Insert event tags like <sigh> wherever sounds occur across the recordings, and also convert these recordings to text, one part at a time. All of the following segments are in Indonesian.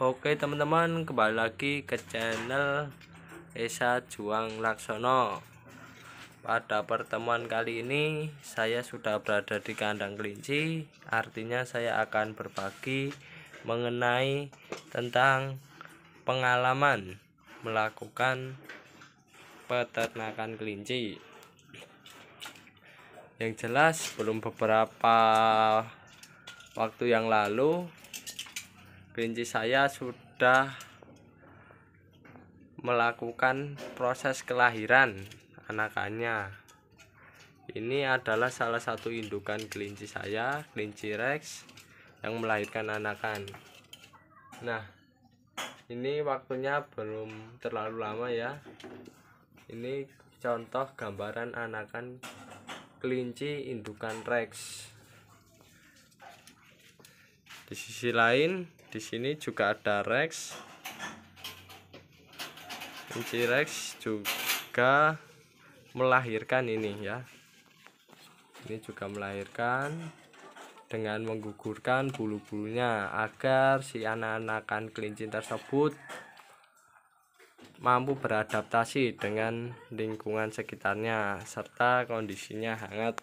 Oke teman-teman kembali lagi ke channel Esa Juang Laksono Pada pertemuan kali ini saya sudah berada di kandang kelinci Artinya saya akan berbagi mengenai tentang pengalaman melakukan peternakan kelinci yang jelas belum beberapa waktu yang lalu kelinci saya sudah melakukan proses kelahiran anakannya ini adalah salah satu indukan kelinci saya kelinci rex yang melahirkan anakan nah ini waktunya belum terlalu lama ya ini contoh gambaran anakan kelinci indukan rex di sisi lain, di sini juga ada Rex. kunci Rex juga melahirkan ini ya. Ini juga melahirkan dengan menggugurkan bulu-bulunya agar si anak-anakan kelinci tersebut mampu beradaptasi dengan lingkungan sekitarnya serta kondisinya hangat.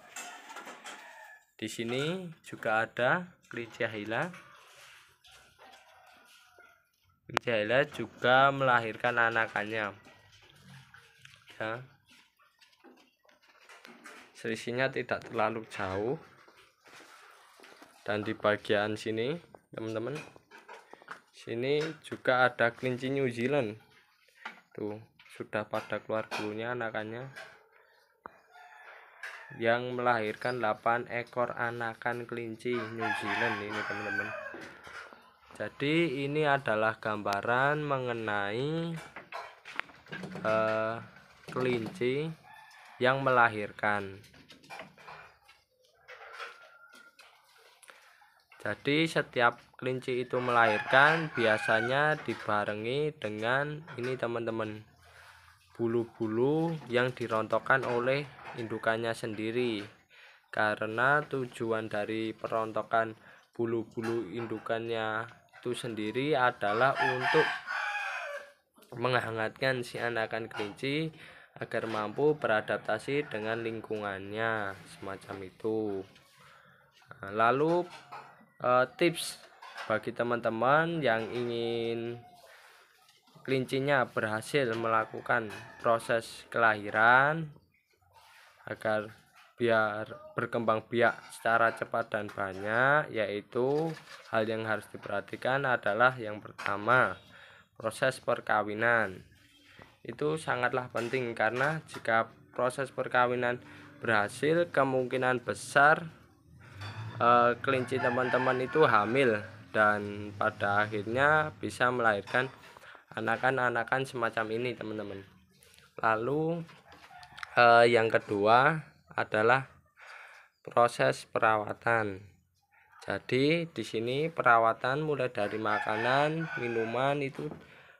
Di sini juga ada kelinci Ahila kelinci Ahila juga melahirkan anakannya ya selisihnya tidak terlalu jauh dan di bagian sini teman-teman sini juga ada kelinci New Zealand tuh sudah pada keluar bulunya anakannya yang melahirkan 8 ekor anakan kelinci New Zealand ini teman-teman jadi ini adalah gambaran mengenai uh, kelinci yang melahirkan jadi setiap kelinci itu melahirkan biasanya dibarengi dengan ini teman-teman bulu-bulu yang dirontokkan oleh indukannya sendiri karena tujuan dari perontokan bulu-bulu indukannya itu sendiri adalah untuk menghangatkan si anakan kelinci agar mampu beradaptasi dengan lingkungannya semacam itu nah, lalu eh, tips bagi teman-teman yang ingin kelincinya berhasil melakukan proses kelahiran agar biar berkembang biak secara cepat dan banyak yaitu hal yang harus diperhatikan adalah yang pertama proses perkawinan itu sangatlah penting karena jika proses perkawinan berhasil kemungkinan besar eh, kelinci teman-teman itu hamil dan pada akhirnya bisa melahirkan anakan-anakan semacam ini teman-teman lalu eh, yang kedua adalah proses perawatan jadi di sini perawatan mulai dari makanan minuman itu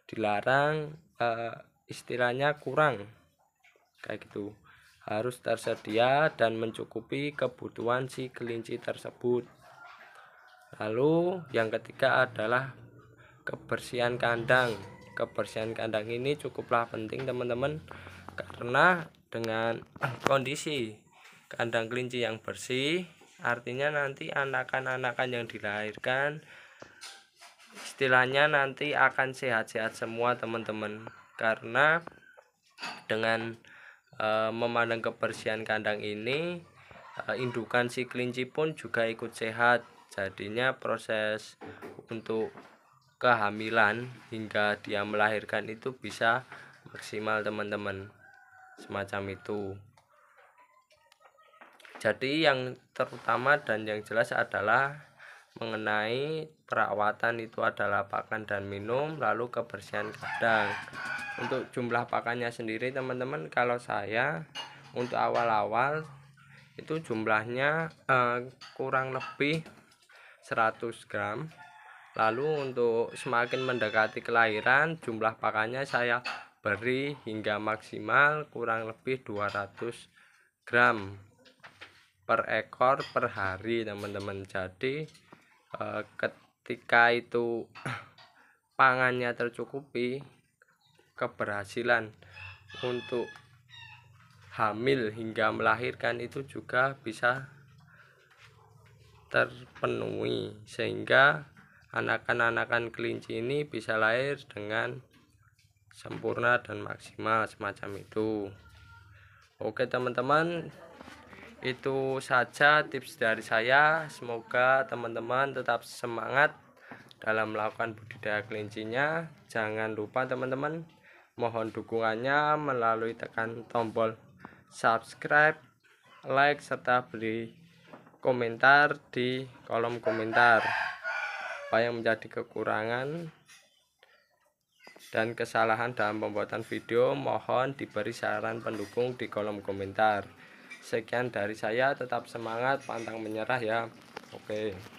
dilarang eh, istilahnya kurang kayak gitu harus tersedia dan mencukupi kebutuhan si kelinci tersebut lalu yang ketiga adalah kebersihan kandang kebersihan kandang ini cukuplah penting teman-teman karena dengan <clears throat> kondisi kandang kelinci yang bersih artinya nanti anakan-anakan yang dilahirkan istilahnya nanti akan sehat-sehat semua teman-teman karena dengan e, memandang kebersihan kandang ini e, indukan si kelinci pun juga ikut sehat jadinya proses untuk kehamilan hingga dia melahirkan itu bisa maksimal teman-teman semacam itu. Jadi yang terutama dan yang jelas adalah mengenai perawatan itu adalah pakan dan minum lalu kebersihan kandang. Untuk jumlah pakannya sendiri teman-teman kalau saya untuk awal-awal itu jumlahnya eh, kurang lebih 100 gram. Lalu untuk semakin mendekati kelahiran jumlah pakannya saya beri hingga maksimal kurang lebih 200 gram per ekor per hari teman-teman jadi eh, ketika itu <clears throat> pangannya tercukupi keberhasilan untuk hamil hingga melahirkan itu juga bisa terpenuhi sehingga anakan-anakan kelinci ini bisa lahir dengan sempurna dan maksimal semacam itu oke teman-teman itu saja tips dari saya semoga teman-teman tetap semangat dalam melakukan budidaya kelincinya jangan lupa teman-teman mohon dukungannya melalui tekan tombol subscribe like serta beri komentar di kolom komentar apa yang menjadi kekurangan dan kesalahan dalam pembuatan video mohon diberi saran pendukung di kolom komentar sekian dari saya tetap semangat pantang menyerah ya oke okay.